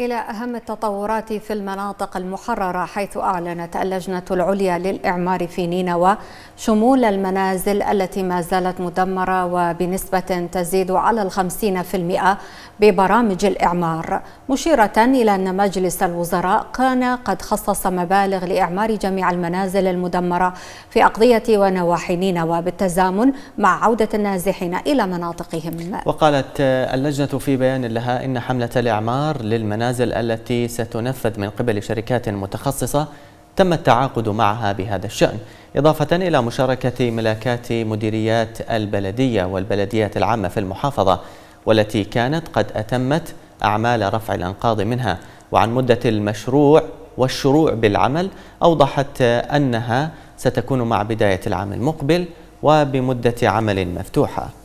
إلى أهم التطورات في المناطق المحررة حيث أعلنت اللجنة العليا للإعمار في نينوى شمول المنازل التي ما زالت مدمرة وبنسبة تزيد على الخمسين في المئة ببرامج الإعمار مشيرة إلى أن مجلس الوزراء كان قد خصص مبالغ لإعمار جميع المنازل المدمرة في أقضية ونواحي نينوى بالتزامن مع عودة النازحين إلى مناطقهم وقالت اللجنة في بيان لها إن حملة الإعمار للمنازل المنازل التي ستنفذ من قبل شركات متخصصة تم التعاقد معها بهذا الشأن إضافة إلى مشاركة ملاكات مديريات البلدية والبلديات العامة في المحافظة والتي كانت قد أتمت أعمال رفع الأنقاض منها وعن مدة المشروع والشروع بالعمل أوضحت أنها ستكون مع بداية العام المقبل وبمدة عمل مفتوحة